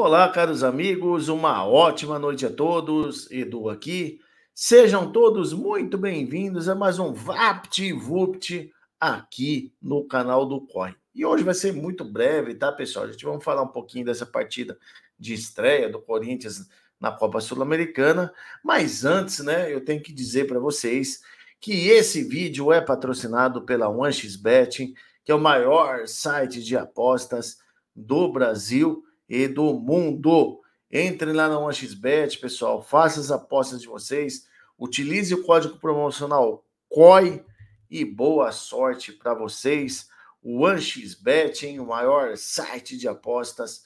Olá, caros amigos, uma ótima noite a todos. Edu aqui. Sejam todos muito bem-vindos a mais um VaptVupt aqui no canal do COI. E hoje vai ser muito breve, tá, pessoal? A gente vai falar um pouquinho dessa partida de estreia do Corinthians na Copa Sul-Americana. Mas antes, né, eu tenho que dizer para vocês que esse vídeo é patrocinado pela OneXBet, que é o maior site de apostas do Brasil e do mundo. Entre lá na 1xBet, pessoal, faça as apostas de vocês, utilize o código promocional COI e boa sorte para vocês. O 1xBet, hein, o maior site de apostas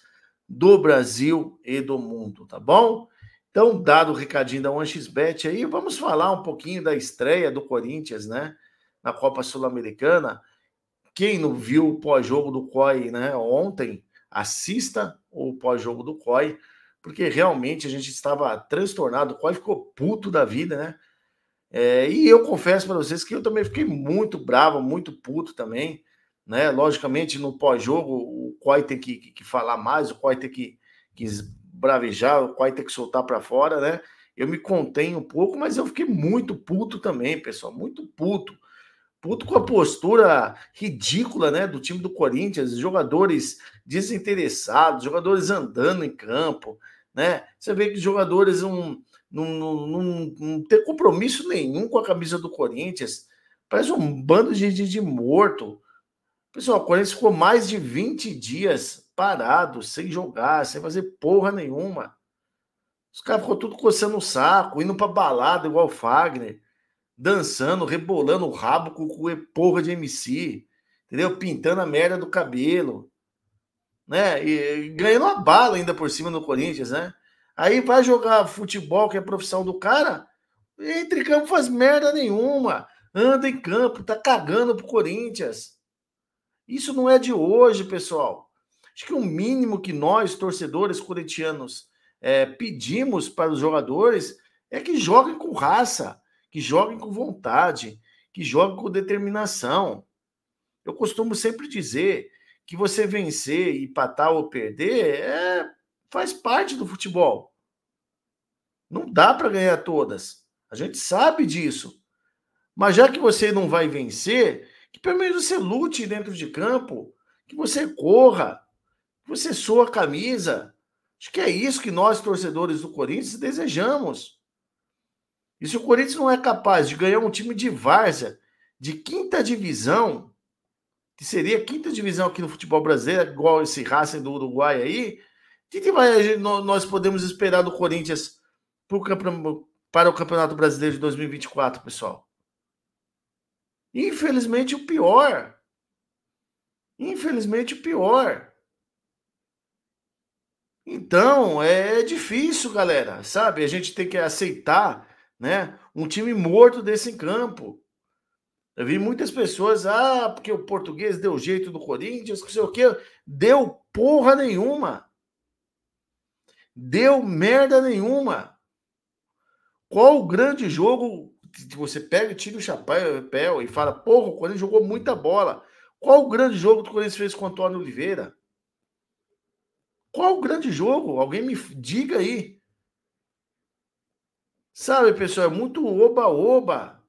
do Brasil e do mundo, tá bom? Então, dado o recadinho da 1xBet aí, vamos falar um pouquinho da estreia do Corinthians, né, na Copa Sul-Americana. Quem não viu o pós-jogo do COI, né, ontem, assista o pós-jogo do COI, porque realmente a gente estava transtornado, o COI ficou puto da vida, né? É, e eu confesso para vocês que eu também fiquei muito bravo, muito puto também, né? Logicamente, no pós-jogo, o COI tem que, que, que, falar mais, o COI tem que, que bravejar, o COI tem que soltar para fora, né? Eu me contei um pouco, mas eu fiquei muito puto também, pessoal, muito puto puto com a postura ridícula, né, do time do Corinthians, jogadores desinteressados, jogadores andando em campo, né? Você vê que os jogadores não, não, não, não tem compromisso nenhum com a camisa do Corinthians. Parece um bando de, de, de morto. Pessoal, o Corinthians ficou mais de 20 dias parado, sem jogar, sem fazer porra nenhuma. Os caras ficou tudo coçando o saco, indo pra balada igual o Fagner dançando, rebolando o rabo com, com porra de MC, entendeu? Pintando a merda do cabelo, né? E, e ganhando uma bala ainda por cima no Corinthians, né? Aí vai jogar futebol, que é a profissão do cara, entra em campo faz merda nenhuma, anda em campo, tá cagando pro Corinthians. Isso não é de hoje, pessoal. Acho que o mínimo que nós, torcedores corintianos, é, eh, pedimos para os jogadores é que joguem com raça que joguem com vontade, que joguem com determinação. Eu costumo sempre dizer que você vencer, empatar ou perder é, faz parte do futebol. Não dá para ganhar todas. A gente sabe disso. Mas já que você não vai vencer, que pelo menos você lute dentro de campo, que você corra, que você soa a camisa. Acho que é isso que nós, torcedores do Corinthians, desejamos. E se o Corinthians não é capaz de ganhar um time de várzea, de quinta divisão, que seria a quinta divisão aqui no futebol brasileiro, igual esse Racing do Uruguai aí, o que vai, nós podemos esperar do Corinthians para o Campeonato Brasileiro de 2024, pessoal? Infelizmente, o pior. Infelizmente, o pior. Então, é difícil, galera, sabe? A gente tem que aceitar né? Um time morto desse em campo. Eu vi muitas pessoas, ah, porque o português deu jeito do Corinthians, não sei o quê. Deu porra nenhuma. Deu merda nenhuma. Qual o grande jogo que você pega, tira o chapéu e fala, porra, o Corinthians jogou muita bola. Qual o grande jogo que o Corinthians fez com o Antônio Oliveira? Qual o grande jogo? Alguém me diga aí. Sabe, pessoal, é muito oba-oba.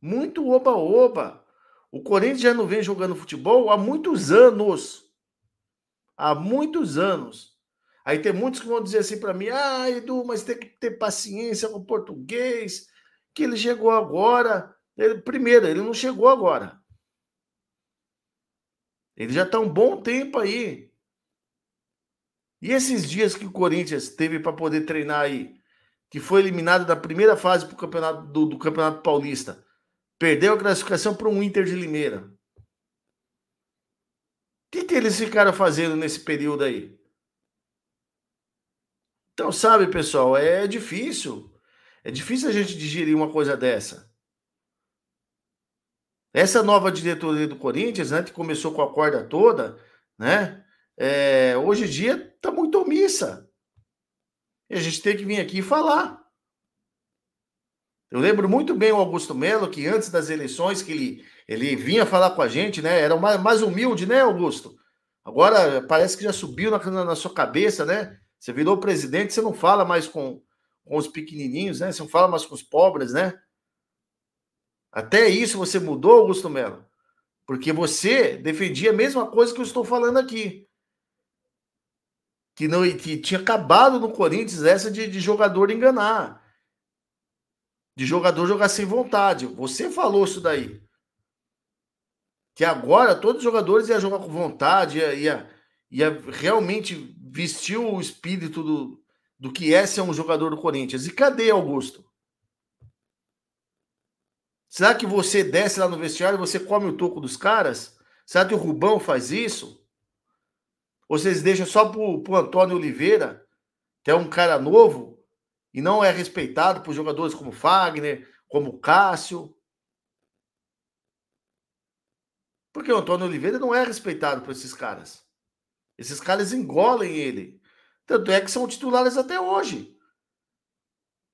Muito oba-oba. O Corinthians já não vem jogando futebol há muitos anos. Há muitos anos. Aí tem muitos que vão dizer assim para mim: ah, Edu, mas tem que ter paciência com o português, que ele chegou agora. Ele, primeiro, ele não chegou agora. Ele já está um bom tempo aí. E esses dias que o Corinthians teve para poder treinar aí? que foi eliminado da primeira fase do campeonato, do, do campeonato Paulista. Perdeu a classificação para um Inter de Limeira. O que, que eles ficaram fazendo nesse período aí? Então, sabe, pessoal, é difícil. É difícil a gente digerir uma coisa dessa. Essa nova diretoria do Corinthians, né, que começou com a corda toda, né? É, hoje em dia tá muito omissa. E a gente tem que vir aqui e falar. Eu lembro muito bem o Augusto Melo, que antes das eleições, que ele, ele vinha falar com a gente, né? Era mais, mais humilde, né, Augusto? Agora parece que já subiu na, na sua cabeça, né? Você virou presidente, você não fala mais com, com os pequenininhos, né? Você não fala mais com os pobres, né? Até isso você mudou, Augusto Melo. Porque você defendia a mesma coisa que eu estou falando aqui que não que tinha acabado no Corinthians essa de, de jogador enganar. De jogador jogar sem vontade. Você falou isso daí. Que agora todos os jogadores iam jogar com vontade, ia, ia, ia realmente vestir o espírito do, do que é ser um jogador do Corinthians. E cadê Augusto? Será que você desce lá no vestiário e você come o toco dos caras? Será que o Rubão faz isso? Ou vocês deixam só pro, o Antônio Oliveira, que é um cara novo e não é respeitado por jogadores como Fagner, como Cássio? Porque o Antônio Oliveira não é respeitado por esses caras. Esses caras engolem ele. Tanto é que são titulares até hoje.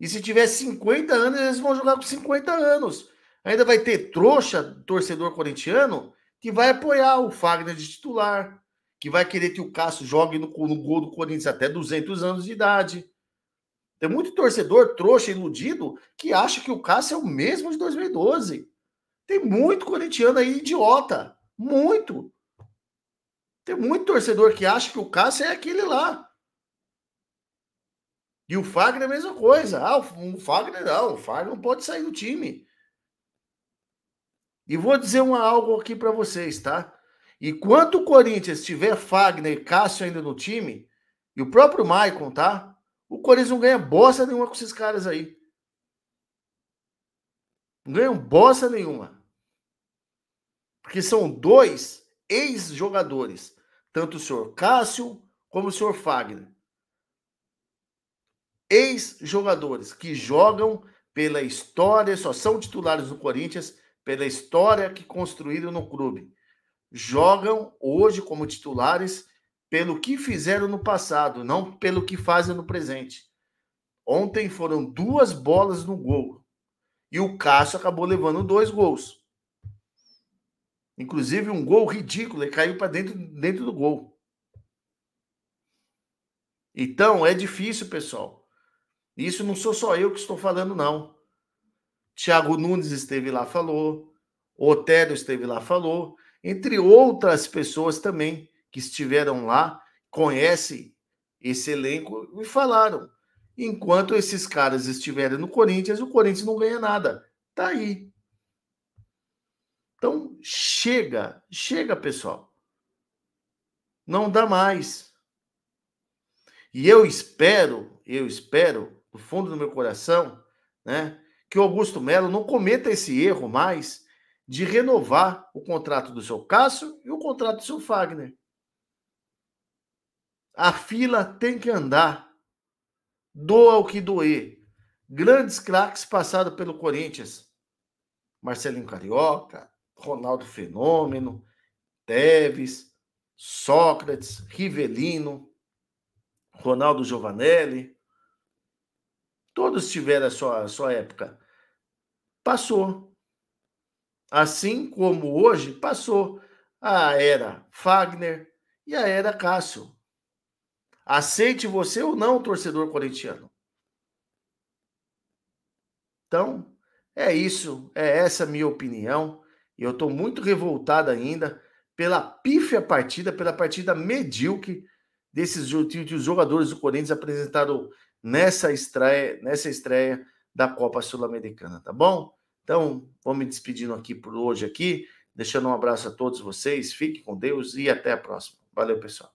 E se tiver 50 anos, eles vão jogar com 50 anos. Ainda vai ter trouxa, torcedor corintiano, que vai apoiar o Fagner de titular que vai querer que o Cássio jogue no, no gol do Corinthians até 200 anos de idade. Tem muito torcedor trouxa, iludido, que acha que o Cássio é o mesmo de 2012. Tem muito corintiano aí idiota. Muito. Tem muito torcedor que acha que o Cássio é aquele lá. E o Fagner é a mesma coisa. Ah, o Fagner não. O Fagner não pode sair do time. E vou dizer uma, algo aqui para vocês, tá? E quanto o Corinthians tiver Fagner e Cássio ainda no time, e o próprio Maicon, tá? O Corinthians não ganha bosta nenhuma com esses caras aí. Não ganham bosta nenhuma. Porque são dois ex-jogadores. Tanto o senhor Cássio como o senhor Fagner. Ex-jogadores que jogam pela história, só são titulares do Corinthians pela história que construíram no clube jogam hoje como titulares pelo que fizeram no passado, não pelo que fazem no presente. Ontem foram duas bolas no gol. E o Cássio acabou levando dois gols. Inclusive um gol ridículo, ele caiu para dentro, dentro do gol. Então é difícil, pessoal. Isso não sou só eu que estou falando, não. Thiago Nunes esteve lá, falou. Otero esteve lá, falou entre outras pessoas também que estiveram lá, conhecem esse elenco e falaram: enquanto esses caras estiverem no Corinthians, o Corinthians não ganha nada. Tá aí. Então chega, chega, pessoal. Não dá mais. E eu espero, eu espero, do fundo do meu coração, né, que o Augusto Melo não cometa esse erro mais de renovar o contrato do seu Cássio e o contrato do seu Fagner. A fila tem que andar. Doa o que doer. Grandes craques passaram pelo Corinthians. Marcelinho Carioca, Ronaldo Fenômeno, Teves, Sócrates, Rivelino, Ronaldo Giovanelli. Todos tiveram a sua, a sua época. Passou. Assim como hoje passou a era Fagner e a era Cássio. Aceite você ou não, torcedor corintiano. Então, é isso, é essa minha opinião. E eu estou muito revoltado ainda pela pífia partida, pela partida medíocre desses que os jogadores do Corinthians apresentaram nessa estreia, nessa estreia da Copa Sul-Americana, tá bom? Então, vou me despedindo aqui por hoje aqui, deixando um abraço a todos vocês. Fiquem com Deus e até a próxima. Valeu, pessoal.